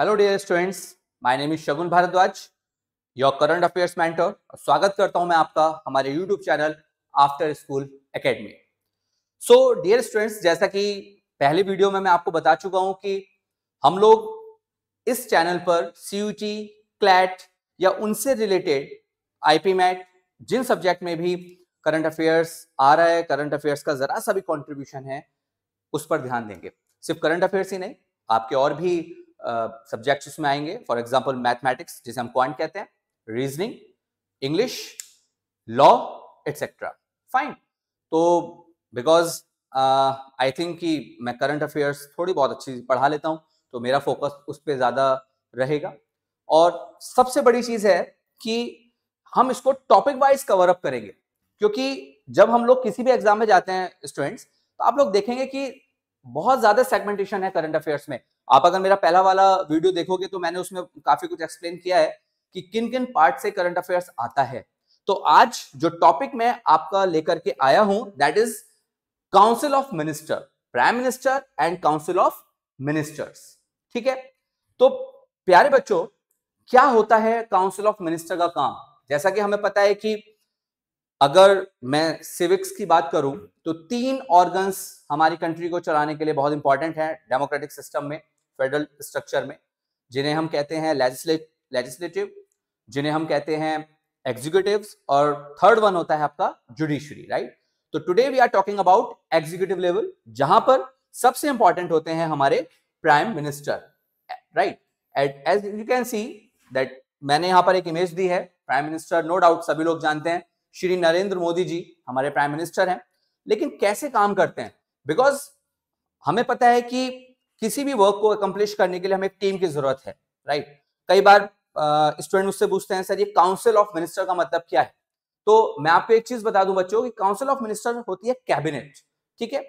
Hello dear students my name is Shagun Bhardwaj your current affairs mentor स्वागत करता हूं मैं आपका हमारे YouTube channel after school academy so dear students जैसा कि पहले वीडियो में मैं आपको बता चुका हूं कि हम लोग इस चैनल पर सी यू टी क्लैट या उनसे रिलेटेड आई पी मैट जिन सब्जेक्ट में भी करंट अफेयर्स आ रहा है करंट अफेयर्स का जरा सा भी कॉन्ट्रीब्यूशन है उस पर ध्यान देंगे सिर्फ करंट अफेयर्स ही नहीं आपके और भी सब्जेक्ट्स uh, उसमें आएंगे फॉर एग्जाम्पल मैथमेटिक्स जिसे हम क्वांट कहते हैं reasoning English law etcetera fine तो बिकॉज आई थिंक कि मैं करंट अफेयर्स थोड़ी बहुत अच्छी पढ़ा लेता हूँ तो मेरा फोकस उस पर ज़्यादा रहेगा और सबसे बड़ी चीज़ है कि हम इसको टॉपिक वाइज कवर अप करेंगे क्योंकि जब हम लोग किसी भी एग्जाम में जाते हैं स्टूडेंट्स तो आप लोग देखेंगे कि बहुत ज़्यादा सेगमेंटेशन है करंट अफेयर्स में आप अगर मेरा पहला वाला वीडियो देखोगे तो मैंने उसमें काफी कुछ एक्सप्लेन किया है कि किन किन पार्ट से करंट अफेयर्स आता है तो आज जो टॉपिक मैं आपका लेकर के आया हूं that is council of minister prime minister and council of ministers ठीक है तो प्यारे बच्चों क्या होता है काउंसिल ऑफ मिनिस्टर का काम जैसा कि हमें पता है कि अगर मैं सिविक्स की बात करूं तो तीन ऑर्गन्स हमारी कंट्री को चलाने के लिए बहुत इंपॉर्टेंट है डेमोक्रेटिक सिस्टम में फेडरल स्ट्रक्चर में जिन्हें हम कहते हैं लेजिस्लेटिव जिन्हें हम कहते हैं एग्जीक्यूटिव और थर्ड वन होता है आपका जुडिशरी राइट तो today we are talking about executive level जहां पर सबसे इंपॉर्टेंट होते हैं हमारे prime minister right as you can see that मैंने यहां पर एक इमेज दी है प्राइम मिनिस्टर नो डाउट सभी लोग जानते हैं श्री नरेंद्र मोदी जी हमारे प्राइम मिनिस्टर हैं लेकिन कैसे काम करते हैं बिकॉज हमें पता है कि किसी भी वर्क को अकम्प्लिश करने के लिए हमें एक टीम की जरूरत है राइट कई बार स्टूडेंट मुझसे पूछते हैं सर ये काउंसिल ऑफ मिनिस्टर का मतलब क्या है तो मैं आपको एक चीज बता दूं बच्चों कि काउंसिल ऑफ मिनिस्टर होती है कैबिनेट ठीक है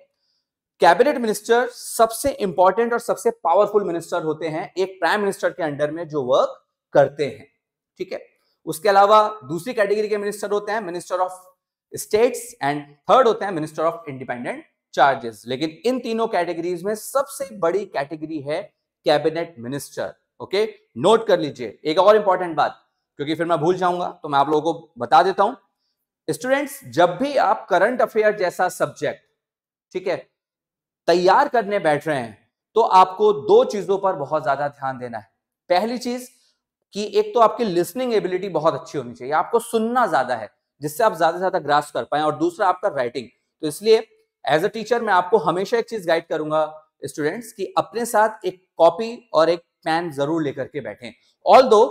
कैबिनेट मिनिस्टर सबसे इंपॉर्टेंट और सबसे पावरफुल मिनिस्टर होते हैं एक प्राइम मिनिस्टर के अंडर में जो वर्क करते हैं ठीक है उसके अलावा दूसरी कैटेगरी के मिनिस्टर होते हैं minister of states and third होते हैं मिनिस्टर ऑफ इंडिपेंडेंट चार्जेस लेकिन इन तीनों कैटेगरीज में सबसे बड़ी कैटेगरी है कैबिनेट मिनिस्टर ओके नोट कर लीजिए एक और इंपॉर्टेंट बात क्योंकि फिर मैं भूल जाऊंगा तो मैं आप लोगों को बता देता हूं स्टूडेंट्स जब भी आप करंट अफेयर जैसा सब्जेक्ट ठीक है तैयार करने बैठ रहे हैं तो आपको दो चीजों पर बहुत ज्यादा ध्यान देना है पहली चीज कि एक तो आपकी लिसनिंग एबिलिटी बहुत अच्छी होनी चाहिए आपको सुनना ज्यादा है जिससे आप ज्यादा से ज्यादा ग्रास कर पाए और दूसरा आपका राइटिंग तो इसलिए एज अ टीचर मैं आपको हमेशा एक चीज गाइड करूंगा स्टूडेंट्स कि अपने साथ एक कॉपी और एक पेन जरूर लेकर के बैठे ऑल दो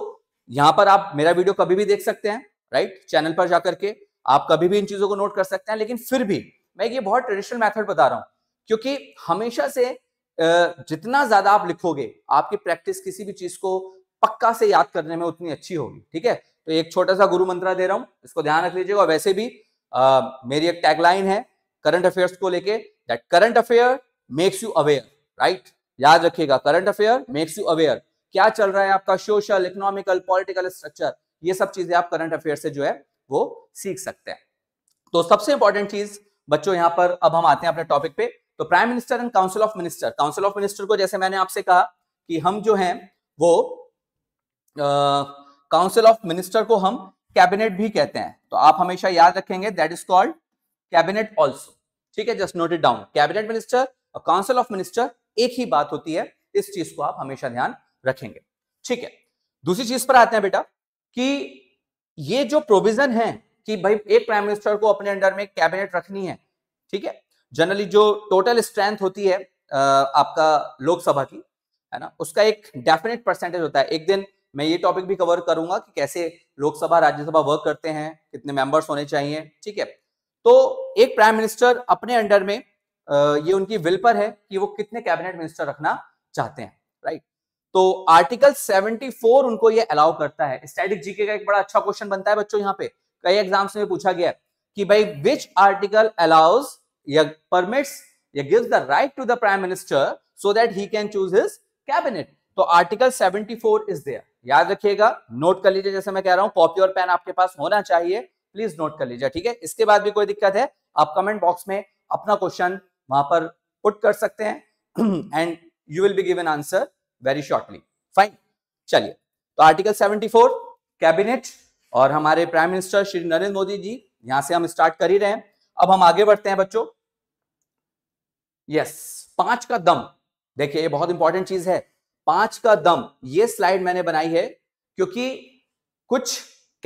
यहां पर आप मेरा वीडियो कभी भी देख सकते हैं राइट चैनल पर जाकर के आप कभी भी इन चीजों को नोट कर सकते हैं लेकिन फिर भी मैं ये बहुत ट्रेडिशनल मेथड बता रहा हूं क्योंकि हमेशा से जितना ज्यादा आप लिखोगे आपकी प्रैक्टिस किसी भी चीज को पक्का से याद करने में उतनी अच्छी होगी ठीक है तो एक छोटा सा गुरु मंत्रा दे रहा हूं इसको ध्यान रख लीजिएगा वैसे भी आ, मेरी एक टैगलाइन है करंट अफेयर्स को लेके that current affair makes you aware right याद रखिएगा current affair makes you aware क्या चल रहा है आपका सोशल इकोनॉमिकल पॉलिटिकल स्ट्रक्चर ये सब चीजें आप करंट अफेयर से जो है वो सीख सकते हैं तो सबसे इंपॉर्टेंट चीज बच्चों यहां पर अब हम आते हैं अपने टॉपिक पे तो prime minister and council of minister council of minister को जैसे मैंने आपसे कहा कि हम जो हैं वो काउंसिल ऑफ मिनिस्टर को हम कैबिनेट भी कहते हैं तो आप हमेशा याद रखेंगे that is called cabinet also ठीक है just note it down cabinet minister और काउंसिल ऑफ मिनिस्टर एक ही बात होती है इस चीज को आप हमेशा ध्यान रखेंगे ठीक है दूसरी चीज पर आते हैं बेटा कि ये जो प्रोविजन है कि भाई एक प्राइम मिनिस्टर को अपने अंडर में कैबिनेट रखनी है ठीक है जनरली जो टोटल स्ट्रेंथ होती है आपका लोकसभा की है ना उसका एक डेफिनेट परसेंटेज होता है एक दिन मैं ये टॉपिक भी कवर करूंगा कि कैसे लोकसभा राज्यसभा वर्क करते हैं कितने मेंबर्स होने चाहिए ठीक है तो एक प्राइम मिनिस्टर अपने अंडर में ये उनकी विल पर है कि वो कितने कैबिनेट मिनिस्टर रखना चाहते हैं राइट तो आर्टिकल 74 उनको ये अलाउ करता है स्टैटिक जीके का एक बड़ा अच्छा क्वेश्चन बनता है बच्चों यहाँ पे कई एग्जाम्स में पूछा गया है कि भाई विच आर्टिकल अलाउज या परमिट्स या gives the right to the prime minister so that he can choose his cabinet तो आर्टिकल 74 इज देयर याद रखिएगा नोट कर लीजिए जैसे मैं कह रहा हूं कॉपी और पेन आपके पास होना चाहिए प्लीज नोट कर लीजिए ठीक है इसके बाद भी कोई दिक्कत है आप कमेंट बॉक्स में अपना क्वेश्चन वहां पर पुट कर सकते हैं and you will be given answer very shortly fine चलिए तो आर्टिकल 74 कैबिनेट और हमारे प्राइम मिनिस्टर श्री नरेंद्र मोदी जी यहां से हम स्टार्ट कर ही रहे हैं अब हम आगे बढ़ते हैं बच्चों यस पांच का दम देखिए ये बहुत इंपॉर्टेंट चीज है पांच का दम ये स्लाइड मैंने बनाई है क्योंकि कुछ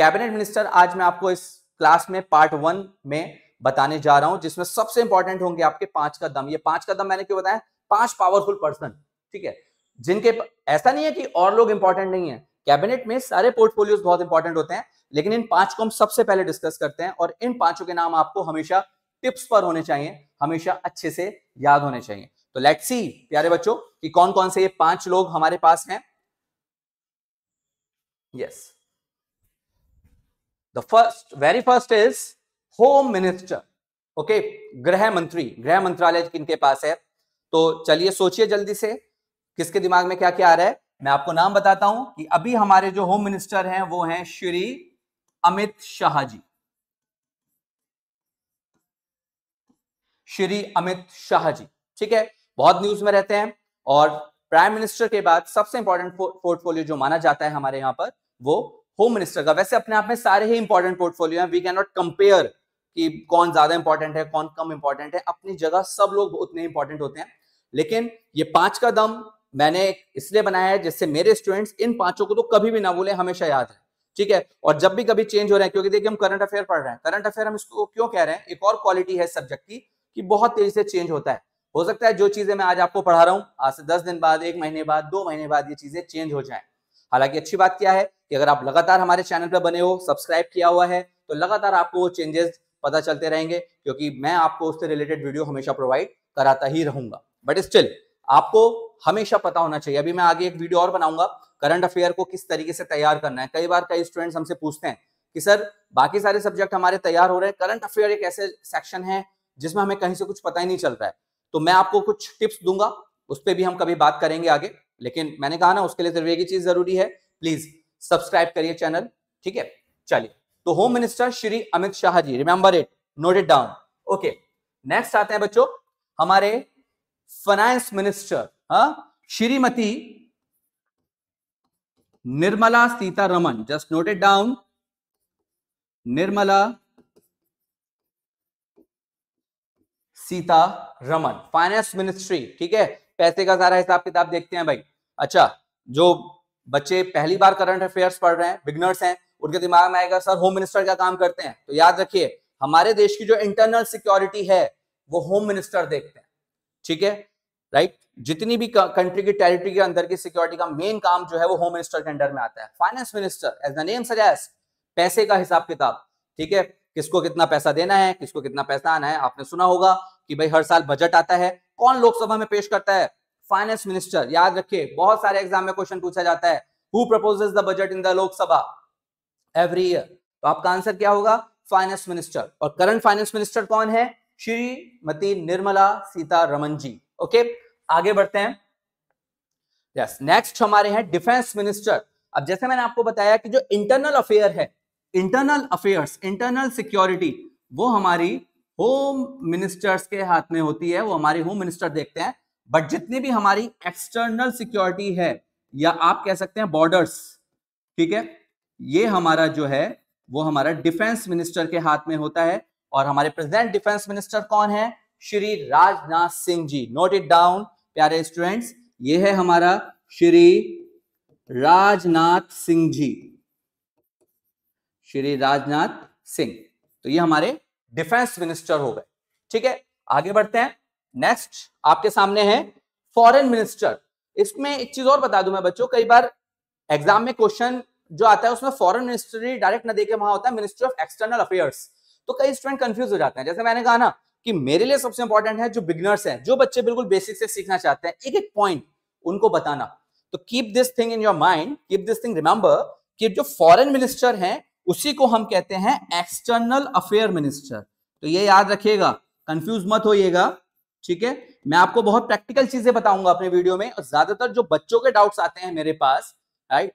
कैबिनेट मिनिस्टर आज मैं आपको इस क्लास में पार्ट वन में बताने जा रहा हूं जिसमें सबसे इंपॉर्टेंट होंगे आपके पांच कदम ये पांच कदम मैंने क्यों बताया पांच पावरफुल पर्सन ठीक है जिनके ऐसा नहीं है कि और लोग इंपॉर्टेंट नहीं है कैबिनेट में सारे पोर्टफोलियो बहुत इंपॉर्टेंट होते हैं लेकिन इन पांच को हम सबसे पहले डिस्कस करते हैं और इन पांचों के नाम आपको हमेशा टिप्स पर होने चाहिए हमेशा अच्छे से याद होने चाहिए तो लेट्स सी प्यारे बच्चों कि कौन कौन से ये पांच लोग हमारे पास हैं yes yes. The first, very first is home minister okay गृह मंत्री गृह मंत्रालय के पास है तो चलिए सोचिए जल्दी से किसके दिमाग में क्या क्या आ रहा है मैं आपको नाम बताता हूं कि अभी हमारे जो होम मिनिस्टर हैं वो हैं श्री अमित शाह जी श्री अमित शाह जी ठीक है बहुत न्यूज में रहते हैं और प्राइम मिनिस्टर के बाद सबसे इंपॉर्टेंट पोर्टफोलियो जो माना जाता है हमारे यहां पर वो होम मिनिस्टर का वैसे अपने आप में सारे ही इंपॉर्टेंट पोर्टफोलियो हैं वी कैन नॉट कंपेयर कि कौन ज्यादा इंपॉर्टेंट है कौन कम इंपॉर्टेंट है अपनी जगह सब लोग उतने इंपॉर्टेंट होते हैं लेकिन ये पांच का दम मैंने इसलिए बनाया है जिससे मेरे स्टूडेंट्स इन पांचों को तो कभी भी ना बोले हमेशा याद है ठीक है और जब भी कभी चेंज हो रहे हैं क्योंकि देखिए हम करंट अफेयर पढ़ रहे हैं करंट अफेयर हम इसको क्यों कह रहे हैं एक और क्वालिटी है सब्जेक्ट की कि बहुत तेजी से चेंज होता है हो सकता है जो चीजें मैं आज आपको पढ़ा रहा हूँ आज से दस दिन बाद एक महीने बाद दो महीने बाद ये चीजें चेंज हो जाए हालांकि अच्छी बात क्या है कि अगर आप लगातार हमारे चैनल पर बने हो सब्सक्राइब किया हुआ है तो लगातार आपको वो चेंजेस पता चलते रहेंगे क्योंकि मैं आपको उससे रिलेटेड वीडियो हमेशा प्रोवाइड कराता ही रहूंगा बट स्टिल आपको हमेशा पता होना चाहिए अभी मैं आगे एक वीडियो और बनाऊंगा करंट अफेयर को किस तरीके से तैयार करना है कई बार कई स्टूडेंट्स हमसे पूछते हैं कि सर बाकी सारे सब्जेक्ट हमारे तैयार हो रहे हैं करंट अफेयर एक ऐसे सेक्शन है जिसमें हमें कहीं से कुछ पता ही नहीं चल रहा है तो मैं आपको कुछ टिप्स दूंगा उस पर भी हम कभी बात करेंगे आगे लेकिन मैंने कहा ना उसके लिए सिर्फ एक ही चीज जरूरी है प्लीज सब्सक्राइब करिए चैनल ठीक है चलिए तो home minister Shri Amit Shah ji remember it note it down okay next आते हैं बच्चों हमारे फाइनेंस मिनिस्टर हा? Shrimati Nirmala Sitharaman just note it down Nirmala Sitharaman finance ministry ठीक है पैसे का सारा हिसाब किताब देखते हैं भाई अच्छा जो बच्चे पहली बार करंट अफेयर्स पढ़ रहे हैं बिगनर्स हैं उनके दिमाग में आएगा सर होम मिनिस्टर का काम करते हैं तो याद रखिए हमारे देश की जो इंटरनल सिक्योरिटी है वो होम मिनिस्टर देखते हैं ठीक है राइट जितनी भी कंट्री की टेरिटरी के अंदर की सिक्योरिटी का मेन काम जो है वो होम मिनिस्टर के अंडर में आता है finance minister as the name suggest पैसे का हिसाब किताब ठीक है किसको कितना पैसा देना है किसको कितना पैसा आना है आपने सुना होगा कि भाई हर साल बजट आता है कौन लोकसभा में पेश करता है फाइनेंस मिनिस्टर याद रखिए बहुत सारे एग्जाम में क्वेश्चन पूछा जाता है who proposes the budget in the Lok Sabha every year तो आपका आंसर क्या होगा फाइनेंस मिनिस्टर और करंट फाइनेंस मिनिस्टर कौन है श्रीमती निर्मला सीतारमन जी ओके आगे बढ़ते हैं यस नेक्स्ट हमारे हैं डिफेंस मिनिस्टर अब जैसे मैंने आपको बताया कि जो इंटरनल अफेयर है इंटरनल अफेयर्स इंटरनल सिक्योरिटी वो हमारी होम मिनिस्टर्स के हाथ में होती है वो हमारे होम मिनिस्टर देखते हैं बट जितनी भी हमारी एक्सटर्नल सिक्योरिटी है या आप कह सकते हैं बॉर्डर्स ठीक है ये हमारा जो है वो हमारा डिफेंस मिनिस्टर के हाथ में होता है और हमारे प्रेजेंट डिफेंस मिनिस्टर कौन है Shri Rajnath Singh ji note it down प्यारे स्टूडेंट्स ये है हमारा श्री राजनाथ सिंह जी श्री राजनाथ सिंह तो ये हमारे डिफेंस मिनिस्टर हो गए ठीक है आगे बढ़ते हैं नेक्स्ट आपके सामने है फॉरेन मिनिस्टर इसमें एक चीज और बता दू मैं बच्चों कई बार एग्जाम में क्वेश्चन जो आता है उसमें फॉरेन मिनिस्ट्री डायरेक्ट ना देके वहां होता है मिनिस्ट्री ऑफ एक्सटर्नल अफेयर्स तो कई स्टूडेंट कंफ्यूज हो जाते हैं जैसे मैंने कहा ना कि मेरे लिए सबसे इंपॉर्टेंट है जो बिगनर्स हैं जो बच्चे बिल्कुल बेसिक से सीखना चाहते हैं एक एक पॉइंट उनको बताना तो keep this thing in your mind keep this thing remember कि जो फॉरेन मिनिस्टर है उसी को हम कहते हैं एक्सटर्नल अफेयर मिनिस्टर तो ये याद रखिएगा कंफ्यूज मत होइएगा ठीक है मैं आपको बहुत प्रैक्टिकल चीजें बताऊंगा अपने वीडियो में और ज्यादातर जो बच्चों के डाउट्स आते हैं मेरे पास राइट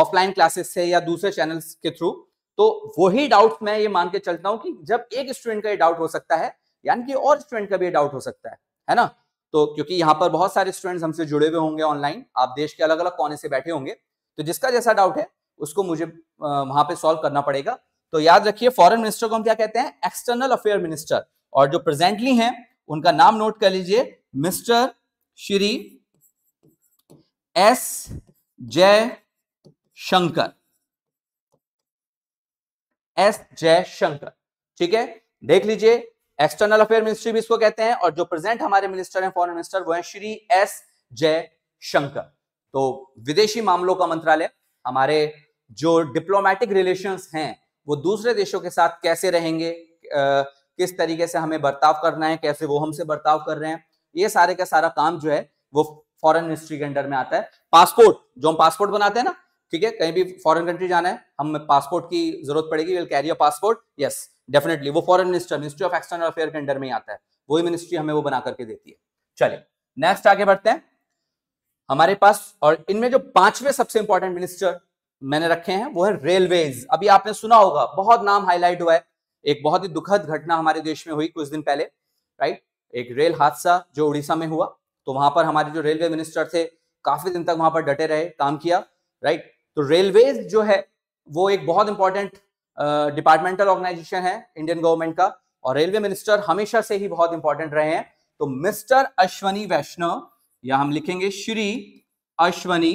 ऑफलाइन क्लासेस से या दूसरे चैनल्स के थ्रू तो वही डाउट मैं ये मान के चलता हूँ कि जब एक स्टूडेंट का ये डाउट हो सकता है यानी कि और स्टूडेंट का भी ये डाउट हो सकता है है ना तो क्योंकि यहाँ पर बहुत सारे स्टूडेंट्स हमसे जुड़े हुए होंगे ऑनलाइन आप देश के अलग अलग कोने से बैठे होंगे तो जिसका जैसा डाउट है उसको मुझे वहां पे सॉल्व करना पड़ेगा तो याद रखिए फॉरेन मिनिस्टर को हम क्या कहते हैं एक्सटर्नल अफेयर मिनिस्टर और जो प्रेजेंटली हैं उनका नाम नोट कर लीजिए मिस्टर श्री एस जय शंकर एस जय शंकर ठीक है देख लीजिए एक्सटर्नल अफेयर मिनिस्ट्री भी इसको कहते हैं और जो प्रेजेंट हमारे मिनिस्टर हैं फॉरेन मिनिस्टर वो हैं श्री एस जय शंकर तो विदेशी मामलों का मंत्रालय हमारे जो डिप्लोमेटिक रिलेशंस हैं वो दूसरे देशों के साथ कैसे रहेंगे आ, किस तरीके से हमें बर्ताव करना है कैसे वो हमसे बर्ताव कर रहे हैं ये सारे का सारा काम जो है वो फॉरन मिनिस्ट्री के अंडर में आता है पासपोर्ट जो हम पासपोर्ट बनाते हैं ना ठीक है कहीं भी फॉरन कंट्री जाना है हमें पासपोर्ट की जरूरत पड़ेगी will carry a passport yes definitely वो foreign minister ministry of external affair के अंडर में ही आता है वही मिनिस्ट्री हमें वो बना करके देती है चलिए नेक्स्ट आगे बढ़ते हैं हमारे पास और इनमें जो पांचवें सबसे इंपॉर्टेंट मिनिस्टर मैंने रखे हैं वो है रेलवेज अभी आपने सुना होगा बहुत नाम हाईलाइट हुआ है एक बहुत ही दुखद घटना हमारे देश में हुई कुछ दिन पहले राइट एक रेल हादसा जो उड़ीसा में हुआ तो वहां पर हमारे जो रेलवे मिनिस्टर थे काफी दिन तक वहां पर डटे रहे काम किया राइट तो रेलवे जो है वो एक बहुत इंपॉर्टेंट डिपार्टमेंटल ऑर्गेनाइजेशन है इंडियन गवर्नमेंट का और रेलवे मिनिस्टर हमेशा से ही बहुत इंपॉर्टेंट रहे हैं तो मिस्टर अश्वनी वैष्णव या हम लिखेंगे Shri Ashwini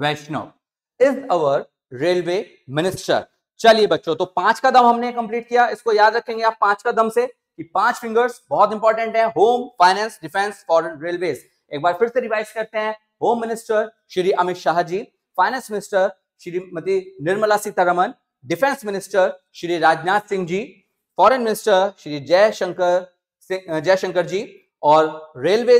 Vaishnaw is our railway minister चलिए बच्चों तो पांच का दम हमने कंप्लीट किया इसको याद रखेंगे आप पांच का दम से कि पांच फिंगर्स बहुत इंपॉर्टेंट है home finance defence foreign railway एक बार फिर से रिवाइज करते हैं home minister Shri Amit Shah ji finance minister Shrimati Nirmala Sitharaman defence minister Shri Rajnath Singh ji foreign minister Shri Jaishankar Jaishankar ji और railway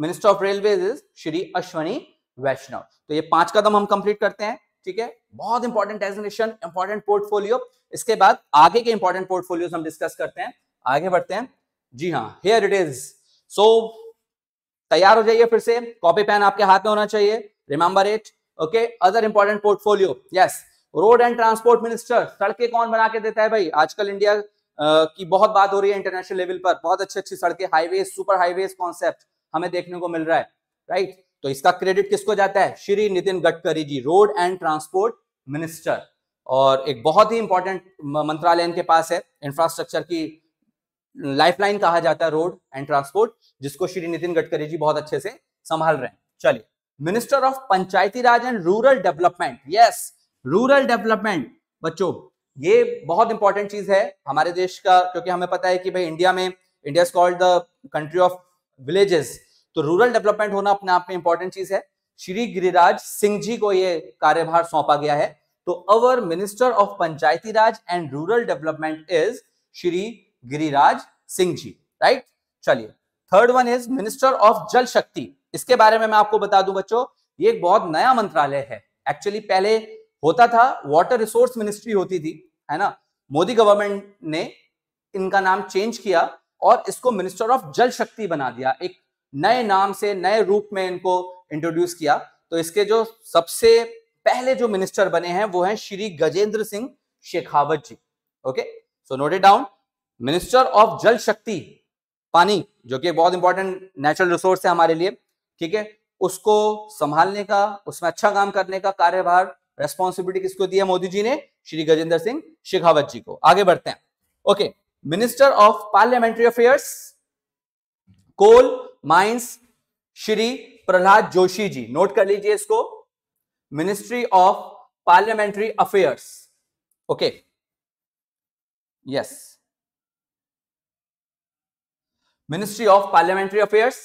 minister of railway Shri Ashwini Vaishnaw तो ये पांच कदम हम कंप्लीट करते हैं ठीक है बहुत इंपॉर्टेंट डेजिग्नेशन इंपॉर्टेंट पोर्टफोलियो इसके बाद आगे के इंपॉर्टेंट पोर्टफोलियो हम डिस्कस करते हैं आगे बढ़ते हैं जी हाँ हेयर इट इज सो तैयार हो जाइए फिर से कॉपी पेन आपके हाथ में होना चाहिए remember it okay other important portfolio yes road and transport minister सड़कें कौन बना के देता है भाई आजकल इंडिया uh, की बहुत बात हो रही है इंटरनेशनल लेवल पर बहुत अच्छी अच्छी सड़कें हाईवे सुपर हाईवे कॉन्सेप्ट हमें देखने को मिल रहा है राइट right? तो इसका क्रेडिट किसको जाता है Shri Nitin Gadkari ji road and transport minister और एक बहुत ही इंपॉर्टेंट मंत्रालय इनके पास है इंफ्रास्ट्रक्चर की लाइफलाइन कहा जाता है रोड एंड ट्रांसपोर्ट जिसको श्री नितिन गडकरी जी बहुत अच्छे से संभाल रहे हैं चलिए minister of panchayati raj and rural development yes rural development बच्चों ये बहुत इंपॉर्टेंट चीज है हमारे देश का क्योंकि हमें पता है कि भाई इंडिया में India is called the country of villages तो रूरल डेवलपमेंट होना अपने आप में इंपॉर्टेंट चीज है श्री गिरिराज सिंह जी को यह कार्यभार सौंपा गया है तो our minister of panchayati raj and rural development is Shri Giriraj Singh ji right चलिए third one is minister of Jal Shakti इसके बारे में मैं आपको बता दूं बच्चों ये एक बहुत नया मंत्रालय है एक्चुअली पहले होता था वाटर रिसोर्स मिनिस्ट्री होती थी है ना मोदी गवर्नमेंट ने इनका नाम चेंज किया और इसको मिनिस्टर ऑफ जल शक्ति बना दिया एक नए नाम से नए रूप में इनको इंट्रोड्यूस किया तो इसके जो सबसे पहले जो मिनिस्टर बने हैं वो हैं Shri Gajendra Singh Shekhawat ji okay so note it down minister of Jal Shakti पानी जो कि बहुत इंपॉर्टेंट नेचुरल रिसोर्स है हमारे लिए ठीक है उसको संभालने का उसमें अच्छा काम करने का कार्यभार रेस्पॉन्सिबिलिटी किसको दिया मोदी जी ने श्री गजेंद्र सिंह शेखावत जी को आगे बढ़ते हैं okay minister of parliamentary affairs coal mines Shri Pralhad Joshi ji note कर लीजिए इसको ministry of parliamentary affairs okay yes ministry of parliamentary affairs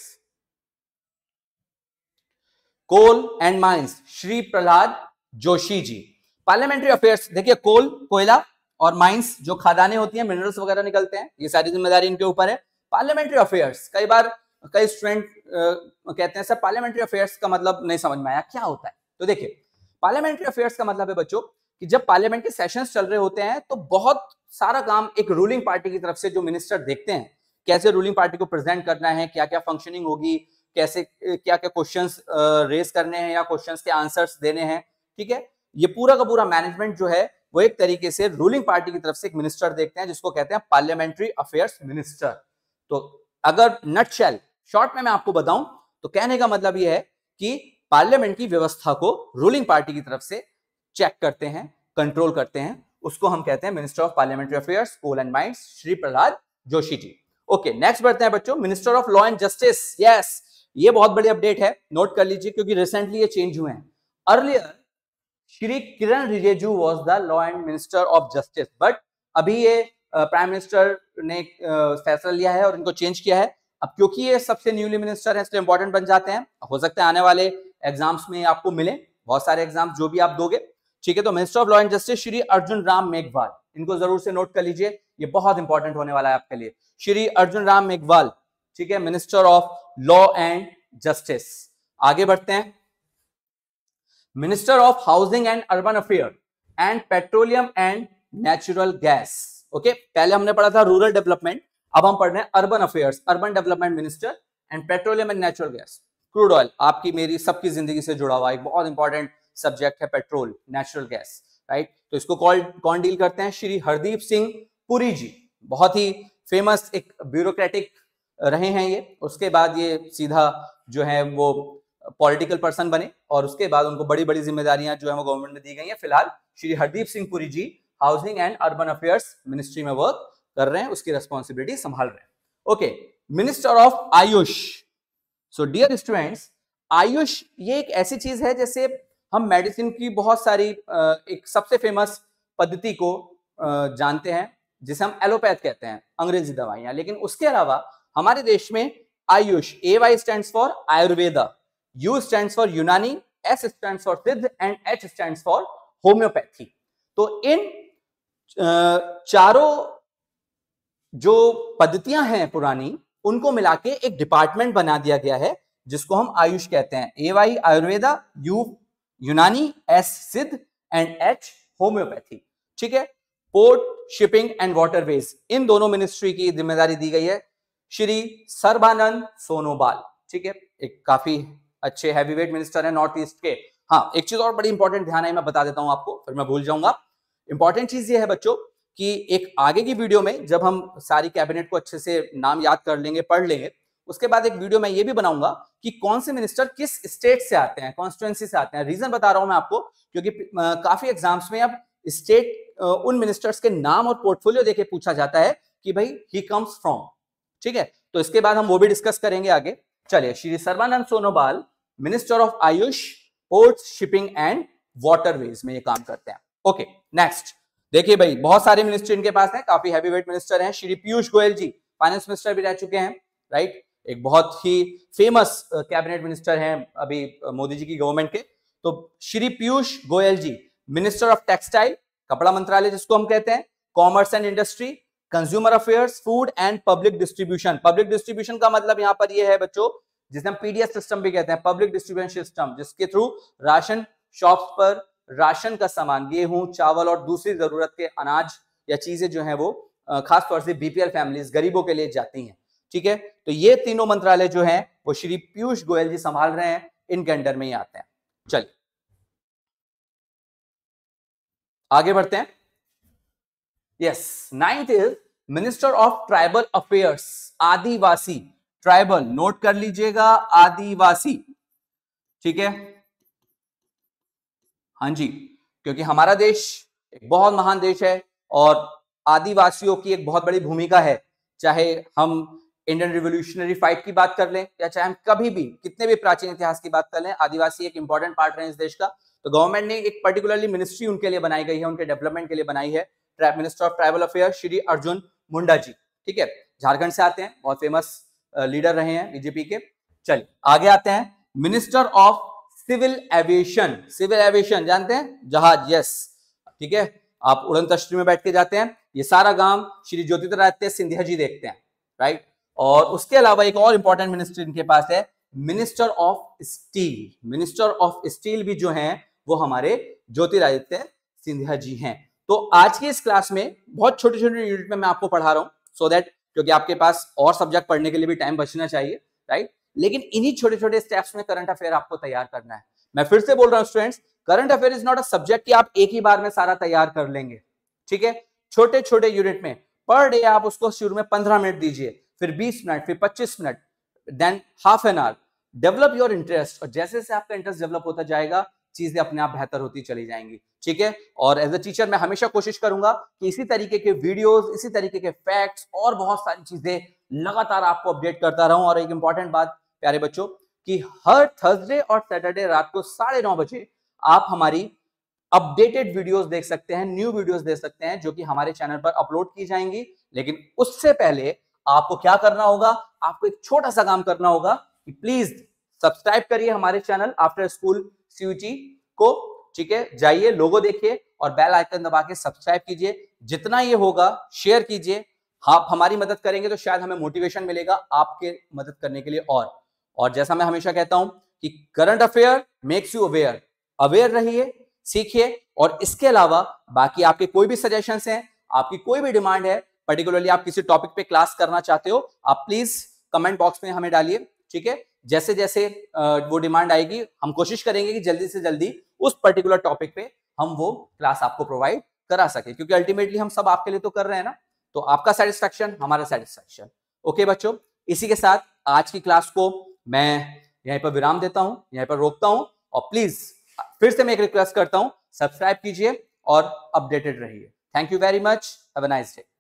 coal and mines Shri Pralhad Joshi ji parliamentary affairs देखिए कोल कोयला और माइंस जो खादाने होती हैं मिनरल्स वगैरह निकलते हैं ये सारी जिम्मेदारी इनके ऊपर है पार्लियामेंट्री अफेयर्स कई बार कई स्टूडेंट कहते हैं सर पार्लियामेंट्री अफेयर्स का मतलब नहीं समझ में आया क्या होता है तो देखिए पार्लियामेंट्री अफेयर्स का मतलब है बच्चों कि जब पार्लियामेंट के सेशंस चल रहे होते हैं तो बहुत सारा काम एक रूलिंग पार्टी की तरफ से जो मिनिस्टर देखते हैं कैसे रूलिंग पार्टी को प्रेजेंट करना है क्या क्या फंक्शनिंग होगी कैसे क्या क्या क्वेश्चन रेज करने हैं या क्वेश्चन के आंसर देने हैं ठीक है ये पूरा का पूरा मैनेजमेंट जो है वो एक तरीके से रूलिंग पार्टी की तरफ से एक मिनिस्टर देखते हैं जिसको कहते हैं पार्लियामेंट्री अफेयर्स मिनिस्टर तो अगर नट शॉर्ट में मैं आपको बताऊं तो कहने का मतलब यह है कि पार्लियामेंट की व्यवस्था को रूलिंग पार्टी की तरफ से चेक करते हैं कंट्रोल करते हैं उसको हम कहते हैं minister of parliamentary affairs coal and mind Shri Pralhad Joshi ji okay next बढ़ते हैं बच्चों minister of law and justice yes ये बहुत बड़ी अपडेट है नोट कर लीजिए क्योंकि रिसेंटली ये चेंज हुए हैं earlier Shri Kiren Rijiju was the law and minister of justice but अभी ये प्राइम मिनिस्टर ने फैसला लिया है और इनको चेंज किया है अब क्योंकि ये सबसे न्यूली मिनिस्टर हैं इसलिए इंपॉर्टेंट बन जाते हैं हो सकता है आने वाले एग्जाम्स में आपको मिले बहुत सारे एग्जाम जो भी आप दोगे ठीक है तो minister of law and justice Shri Arjun Ram Meghwal इनको जरूर से नोट कर लीजिए ये बहुत इंपॉर्टेंट होने वाला है आपके लिए श्री अर्जुन राम मेघवाल ठीक है minister of law and justice आगे बढ़ते हैं minister of housing and urban affair and petroleum and natural gas okay पहले हमने पढ़ा था रूरल डेवलपमेंट अब हम पढ़ रहे हैं urban affairs urban development minister and petroleum and natural gas crude oil आपकी मेरी सबकी जिंदगी से जुड़ा हुआ एक बहुत इंपॉर्टेंट सब्जेक्ट है पेट्रोल नेचुरल गैस राइट तो इसको कॉल कौन डील करते हैं श्री हरदीप सिंह पुरी जी बहुत ही फेमस एक ब्यूरोक्रेटिक रहे हैं ये उसके बाद ये सीधा जो है वो पॉलिटिकल पर्सन बने और उसके बाद उनको बड़ी बड़ी जिम्मेदारियां जो है वो गवर्नमेंट में दी गई हैं फिलहाल Shri Hardeep Singh Puri ji housing and urban affairs ministry में वर्क कर रहे हैं उसकी रेस्पॉन्सिबिलिटी संभाल रहे हैं okay minister of AYUSH so dear students AYUSH ये एक ऐसी चीज है जैसे हम मेडिसिन की बहुत सारी एक सबसे फेमस पद्धति को जानते हैं जिसे हम एलोपैथ कहते हैं अंग्रेजी दवाइयां लेकिन उसके अलावा हमारे देश में AYUSH A Y stand for Ayurveda U stand for Unani S stand for Siddha and H stand for homeopathy तो इन चारों जो पद्धतियां हैं पुरानी उनको मिला के एक डिपार्टमेंट बना दिया गया है जिसको हम आयुष कहते हैं A Y Ayurveda U Unani S Siddha and H homeopathy ठीक है पोर्ट शिपिंग एंड वाटरवेज इन दोनों मिनिस्ट्री की जिम्मेदारी दी गई है श्री सर्बानंद सोनोबाल ठीक है एक काफी अच्छे हैवीवेट मिनिस्टर है नॉर्थ ईस्ट के हाँ एक चीज और बड़ी इंपॉर्टेंट ध्यान है मैं बता देता हूं आपको फिर मैं भूल जाऊंगा इंपॉर्टेंट चीज ये है बच्चों कि एक आगे की वीडियो में जब हम सारी कैबिनेट को अच्छे से नाम याद कर लेंगे पढ़ लेंगे उसके बाद एक वीडियो मैं ये भी बनाऊंगा कि कौन से मिनिस्टर किस स्टेट से आते हैं कॉन्स्टिट्युएंसी से आते हैं रीजन बता रहा हूं मैं आपको क्योंकि काफी एग्जाम्स में अब स्टेट उन मिनिस्टर्स के नाम और पोर्टफोलियो देके पूछा जाता है कि भाई ही कम्स फ्रॉम ठीक है तो इसके बाद हम वो भी डिस्कस करेंगे आगे चलिए Shri Sarbananda Sonowal minister of AYUSH ports shipping and waterways में ये काम करते हैं ओके okay. नेक्स्ट देखिए भाई बहुत सारे मिनिस्टर इनके पास हैं काफी हैवी वेट मिनिस्टर हैं श्री पीयूष गोयल जी फाइनेंस मिनिस्टर भी रह चुके हैं राइट एक बहुत ही फेमस कैबिनेट मिनिस्टर हैं अभी मोदी जी की गवर्नमेंट के तो Shri Piyush Goyal ji minister of textile कपड़ा मंत्रालय जिसको हम कहते हैं commerce and industry consumer affairs food and public distribution public distribution का मतलब यहाँ पर यह है बच्चों जिसे हम पीडीएस सिस्टम भी कहते हैं पब्लिक डिस्ट्रीब्यूशन सिस्टम जिसके थ्रू राशन शॉप्स पर राशन का सामान गेहूं चावल और दूसरी जरूरत के अनाज या चीजें जो है वो खासतौर से बीपीएल फैमिलीज गरीबों के लिए जाती हैं ठीक है तो ये तीनों मंत्रालय जो है वो श्री पीयूष गोयल जी संभाल रहे हैं इनके अंडर में ही आते हैं चलिए आगे बढ़ते हैं yes ninth is minister of tribal affairs आदिवासी ट्राइबल नोट कर लीजिएगा आदिवासी ठीक है हाँ जी क्योंकि हमारा देश एक बहुत महान देश है और आदिवासियों की एक बहुत बड़ी भूमिका है चाहे हम इंडियन रिवोल्यूशनरी फाइट की बात कर लें या चाहे हम कभी भी कितने भी प्राचीन इतिहास की बात कर लें आदिवासी एक इंपॉर्टेंट पार्ट है इस देश का तो गवर्नमेंट ने एक पर्टिकुलरली मिनिस्ट्री उनके लिए बनाई गई है उनके डेवलपमेंट के लिए बनाई है minister of tribal affair Shri Arjun Munda ji ठीक है झारखंड से आते हैं बहुत फेमस लीडर रहे हैं बीजेपी के चलिए आगे आते हैं minister of civil aviation civil aviation जानते हैं जहाज यस ठीक है आप उड़न तश्री में बैठ के जाते हैं ये सारा गांव श्री ज्योतिरादित्य सिंधिया जी देखते हैं राइट और उसके अलावा एक और इंपॉर्टेंट मिनिस्टर इनके पास है minister of steel minister of steel भी जो है वो हमारे ज्योतिरादित्य सिंधिया जी हैं तो आज की इस क्लास में बहुत छोटे छोटे यूनिट में मैं आपको पढ़ा रहा हूँ सो so दैट क्योंकि आपके पास और सब्जेक्ट पढ़ने के लिए भी टाइम बचना चाहिए राइट लेकिन इन्हीं छोटे छोटे स्टेप्स में करंट अफेयर आपको तैयार करना है मैं फिर से बोल रहा हूँ students current affair is not a subject कि आप एक ही बार में सारा तैयार कर लेंगे ठीक है छोटे छोटे यूनिट में पर डे आप उसको शुरू में पंद्रह मिनट दीजिए फिर बीस मिनट फिर पच्चीस minute then half an hour develop your interest और जैसे जैसे आपका इंटरेस्ट डेवलप होता जाएगा चीजें अपने आप बेहतर होती चली जाएंगी ठीक है और एज अ टीचर मैं हमेशा कोशिश करूंगा कि इसी तरीके के वीडियोस इसी तरीके के फैक्ट्स और बहुत सारी चीजें लगातार आपको अपडेट करता रहूं और एक इंपॉर्टेंट बात प्यारे बच्चों कि हर थर्सडे और सैटरडे रात को साढ़े नौ बजे आप हमारी अपडेटेड वीडियोस देख सकते हैं न्यू वीडियोस देख सकते हैं जो कि हमारे चैनल पर अपलोड की जाएंगी लेकिन उससे पहले आपको क्या करना होगा आपको एक छोटा सा काम करना होगा कि प्लीज सब्सक्राइब करिए हमारे चैनल आफ्टर स्कूल सीयूटी को ठीक है जाइए लोगो देखिए और बेल आइकन दबा के सब्सक्राइब कीजिए जितना ये होगा शेयर कीजिए आप हमारी मदद करेंगे तो शायद हमें मोटिवेशन मिलेगा आपके मदद करने के लिए और और जैसा मैं हमेशा कहता हूं कि current affair makes you aware aware रहिए सीखिए और इसके अलावा बाकी आपके कोई भी सजेशन हैं आपकी कोई भी डिमांड है पर्टिकुलरली आप किसी टॉपिक पे क्लास करना चाहते हो आप प्लीज कमेंट बॉक्स में हमें डालिए ठीक है जैसे जैसे वो डिमांड आएगी हम कोशिश करेंगे कि जल्दी से जल्दी उस पर्टिकुलर टॉपिक पे हम वो क्लास आपको प्रोवाइड करा सके क्योंकि अल्टीमेटली हम सब आपके लिए तो कर रहे हैं ना तो आपका सेटिस्फेक्शन हमारा सेटिस्फेक्शन ओके बच्चों इसी के साथ आज की क्लास को मैं यहीं पर विराम देता हूं यहीं पर रोकता हूं और प्लीज फिर से मैं एक रिक्वेस्ट करता हूं सब्सक्राइब कीजिए और अपडेटेड रहिए thank you very much have a nice day